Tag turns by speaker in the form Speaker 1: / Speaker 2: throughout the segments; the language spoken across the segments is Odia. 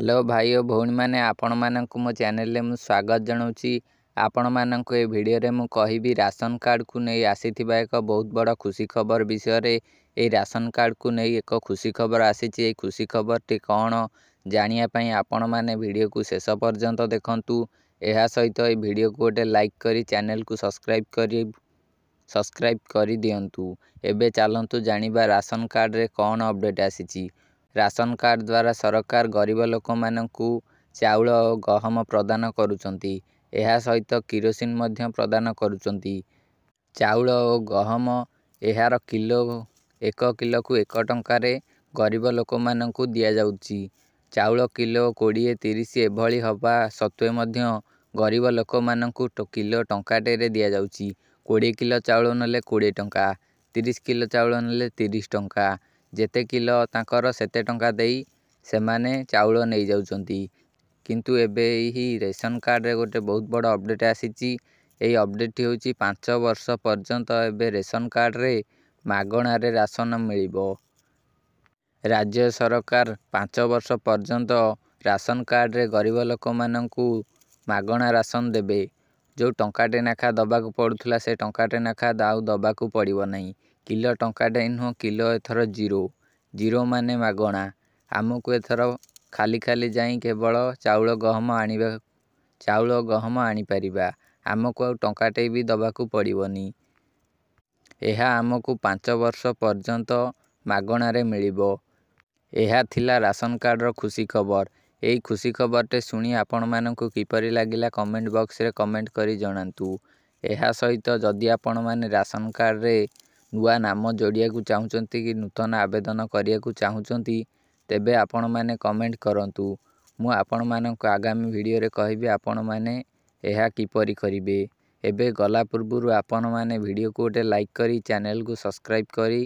Speaker 1: हेलो भाइ भौनी आपण मो च्याने म स्गत जनाउँछ को म कि रासन कर्ड एक बहुत बड खुशी खबर विषय ए रासन एक खुशी खबर आसि ए खुसी खबर टे कन् जान्ने को शेष को देखा लाइक भिडियोको गटे को सब्सक्राइब सब्सक्राइब गरिदिनु राशन कार्ड रे कन् अपडेट आइस ରାସନ କାର୍ଡ଼ ଦ୍ୱାରା ସରକାର ଗରିବ ଲୋକମାନଙ୍କୁ ଚାଉଳ ଓ ଗହମ ପ୍ରଦାନ କରୁଛନ୍ତି ଏହା ସହିତ କିରୋସିନ ମଧ୍ୟ ପ୍ରଦାନ କରୁଛନ୍ତି ଚାଉଳ ଓ ଗହମ ଏହାର କିଲୋ ଏକ କିଲୋକୁ ଏକ ଟଙ୍କାରେ ଗରିବ ଲୋକମାନଙ୍କୁ ଦିଆଯାଉଛି ଚାଉଳ କିଲୋ କୋଡ଼ିଏ ତିରିଶ ଏଭଳି ହେବା ସତ୍ତ୍ୱେ ମଧ୍ୟ ଗରିବ ଲୋକମାନଙ୍କୁ କିଲୋ ଟଙ୍କାଟେରେ ଦିଆଯାଉଛି କୋଡ଼ିଏ କିଲୋ ଚାଉଳ ନେଲେ କୋଡ଼ିଏ ଟଙ୍କା ତିରିଶ କିଲୋ ଚାଉଳ ନେଲେ ତିରିଶ ଟଙ୍କା ଯେତେ କିଲୋ ତାଙ୍କର ସେତେ ଟଙ୍କା ଦେଇ ସେମାନେ ଚାଉଳ ନେଇଯାଉଛନ୍ତି କିନ୍ତୁ ଏବେ ଏହି ରେସନ୍ କାର୍ଡ଼ରେ ଗୋଟେ ବହୁତ ବଡ଼ ଅପଡ଼େଟ୍ ଆସିଛି ଏହି ଅପଡ଼େଟ୍ ହେଉଛି ପାଞ୍ଚ ବର୍ଷ ପର୍ଯ୍ୟନ୍ତ ଏବେ ରେସନ୍ କାର୍ଡ଼ରେ ମାଗଣାରେ ରାସନ ମିଳିବ ରାଜ୍ୟ ସରକାର ପାଞ୍ଚ ବର୍ଷ ପର୍ଯ୍ୟନ୍ତ ରାସନ୍ କାର୍ଡ଼ରେ ଗରିବ ଲୋକମାନଙ୍କୁ ମାଗଣା ରାସନ ଦେବେ ଯେଉଁ ଟଙ୍କାଟେ ନେଖା ଦେବାକୁ ପଡ଼ୁଥିଲା ସେ ଟଙ୍କାଟେ ନେଖା ଆଉ ଦେବାକୁ ପଡ଼ିବ ନାହିଁ କିଲୋ ଟଙ୍କାଟେ ନୁହଁ କିଲୋ ଏଥର ଜିରୋ ଜିରୋ ମାନେ ମାଗଣା ଆମକୁ ଏଥର ଖାଲି ଖାଲି ଯାଇ କେବଳ ଚାଉଳ ଗହମ ଆଣିବା ଚାଉଳ ଗହମ ଆଣିପାରିବା ଆମକୁ ଆଉ ଟଙ୍କାଟେ ବି ଦେବାକୁ ପଡ଼ିବନି ଏହା ଆମକୁ ପାଞ୍ଚ ବର୍ଷ ପର୍ଯ୍ୟନ୍ତ ମାଗଣାରେ ମିଳିବ ଏହା ଥିଲା ରାସନ କାର୍ଡ଼ର ଖୁସି ଖବର ଏହି ଖୁସି ଖବରଟେ ଶୁଣି ଆପଣମାନଙ୍କୁ କିପରି ଲାଗିଲା କମେଣ୍ଟ ବକ୍ସରେ କମେଣ୍ଟ କରି ଜଣାନ୍ତୁ ଏହା ସହିତ ଯଦି ଆପଣମାନେ ରାସନ କାର୍ଡ଼ରେ ନୂଆ ନାମ ଯୋଡ଼ିବାକୁ ଚାହୁଁଛନ୍ତି କି ନୂତନ ଆବେଦନ କରିବାକୁ ଚାହୁଁଛନ୍ତି ତେବେ ଆପଣମାନେ କମେଣ୍ଟ କରନ୍ତୁ ମୁଁ ଆପଣମାନଙ୍କୁ ଆଗାମୀ ଭିଡ଼ିଓରେ କହିବି ଆପଣମାନେ ଏହା କିପରି କରିବେ ଏବେ ଗଲା ପୂର୍ବରୁ ଆପଣମାନେ ଭିଡ଼ିଓକୁ ଗୋଟେ ଲାଇକ୍ କରି ଚ୍ୟାନେଲକୁ ସବସ୍କ୍ରାଇବ୍ କରି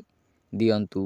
Speaker 1: ଦିଅନ୍ତୁ